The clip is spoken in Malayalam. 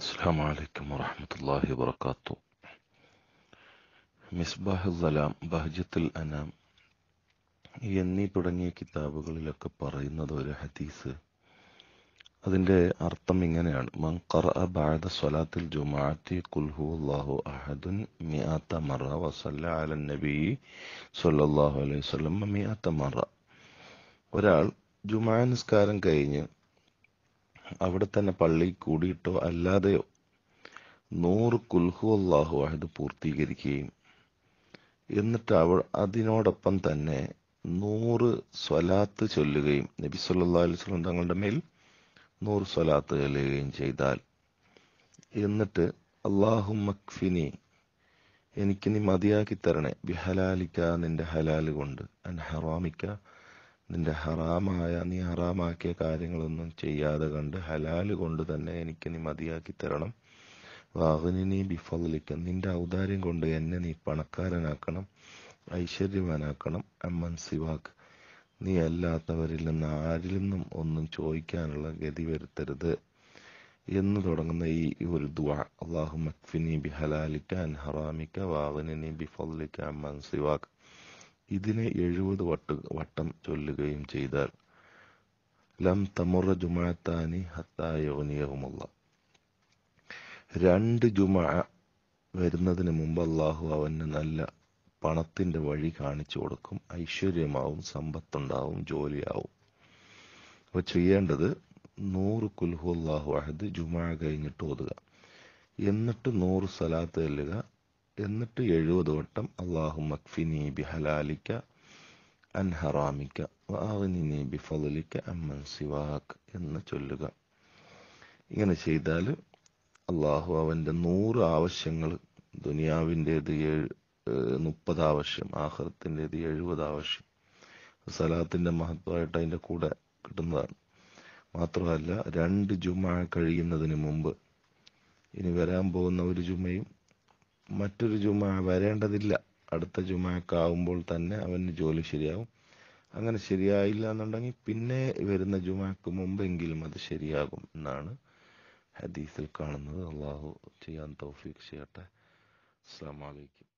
അസ്സാം വലൈക്കും വറഹമത്തല്ലാഹി വബർക്കാത്തു മിസ്ബാഹ് സലാം ബഹജത്തുൽ അനാം എന്നീ തുടങ്ങിയ കിതാബുകളിലൊക്കെ പറയുന്നത് ഒരു ഹദീസ് അതിൻ്റെ അർത്ഥം ഇങ്ങനെയാണ് മൻ ഖറഅ ബഅദ സ്വലാത്തിൽ ജുമാഅത്തി ഖുൽ ഹുവല്ലാഹു അഹദുൻ മിഅത മറ വസല്ല അല നബി സല്ലല്ലാഹു അലൈഹി വസല്ലം മിഅത മറ ഒരാൾ ജുമാ നിസ്കാരം കഴിഞ്ഞ് അവിടെ തന്നെ പള്ളി കൂടിയിട്ടോ അല്ലാതെയോ നൂറ് കുൽഹു അള്ളാഹു അഹദ് പൂർത്തീകരിക്കുകയും എന്നിട്ട് അവൾ അതിനോടൊപ്പം തന്നെ നൂറ് സ്വലാത്ത് ചൊല്ലുകയും നബി സല്ലാ അലിസ്ലം തങ്ങളുടെ മേൽ നൂറ് സ്വലാത്ത് ചൊല്ലുകയും ചെയ്താൽ എന്നിട്ട് അള്ളാഹു മക്ഫിനി എനിക്ക് നീ മതിയാക്കി തരണേ ബിഹലാലിക്ക നിന്റെ ഹലാല് കൊണ്ട് അൻ ഹറാമിക്ക നിന്റെ ഹറാമായ നീ ഹറാമാക്കിയ കാര്യങ്ങളൊന്നും ചെയ്യാതെ കണ്ട് ഹലാല് കൊണ്ട് തന്നെ എനിക്ക് നീ മതിയാക്കി തരണം വാഹുനിനി ബിഫലിക്ക നിന്റെ ഔദാര്യം കൊണ്ട് എന്നെ നീ പണക്കാരനാക്കണം ഐശ്വര്യവാനാക്കണം അമ്മൻ സിവാക്ക് നീ അല്ലാത്തവരിൽ നിന്ന് ആരിൽ നിന്നും ഒന്നും ചോദിക്കാനുള്ള ഗതി വരുത്തരുത് എന്ന് തുടങ്ങുന്ന ഈ ഒരു ദുആ അള്ളാഹു മക്ഫിനി ബി ഹലാലിക്ക അൻ ഹറാമിക്ക വാഹുനിനി ബിഫലിക്ക അമ്മൻ സിവാക്ക് ഇതിനെ എഴുപത് വട്ട വട്ടം ചൊല്ലുകയും ചെയ്താൽ ലം തമുറ ജുമാത്താനി ഹത്തായോനിയവുമുള്ള രണ്ട് ജുമ വരുന്നതിന് മുമ്പ് അള്ളാഹു അവന് നല്ല പണത്തിന്റെ വഴി കാണിച്ചു കൊടുക്കും ഐശ്വര്യമാവും സമ്പത്തുണ്ടാവും ജോലിയാവും അപ്പൊ ചെയ്യേണ്ടത് നൂറ് കുൽഹു അള്ളാഹു അഹദ് ജുമാ കഴിഞ്ഞിട്ട് ഓതുക എന്നിട്ട് നൂറ് സലാത്ത് ചെല്ലുക എന്നിട്ട് എഴുപത് വട്ടം അള്ളാഹു മക്ഫിനി ബി ഹലാലിക്ക അൻഹറാമിക്ക വാവിനി ബി ഫലിക്ക അമ്മൻ സിവാക്ക് എന്ന് ചൊല്ലുക ഇങ്ങനെ ചെയ്താൽ അള്ളാഹു അവൻ്റെ നൂറ് ആവശ്യങ്ങൾ ദുനിയാവിൻ്റേത് ഏഴ് മുപ്പത് ആവശ്യം ആഹൃത്തിൻ്റേത് എഴുപത് ആവശ്യം സലാത്തിൻ്റെ മഹത്വമായിട്ട് അതിൻ്റെ കൂടെ കിട്ടുന്നതാണ് മാത്രമല്ല രണ്ട് ജുമ കഴിയുന്നതിന് മുമ്പ് ഇനി വരാൻ പോകുന്ന ഒരു ജുമയും മറ്റൊരു ജുമ വരേണ്ടതില്ല അടുത്ത ജുമയൊക്കെ ആവുമ്പോൾ തന്നെ അവന് ജോലി ശരിയാവും അങ്ങനെ ശരിയായില്ല എന്നുണ്ടെങ്കിൽ പിന്നെ വരുന്ന ജുമാക്ക് മുമ്പെങ്കിലും അത് ശരിയാകും എന്നാണ് ഹദീസിൽ കാണുന്നത് അള്ളാഹു ചെയ്യാൻ തൗഫീഖ് ചെയ്യട്ടെ അസ്സാം വലൈക്കും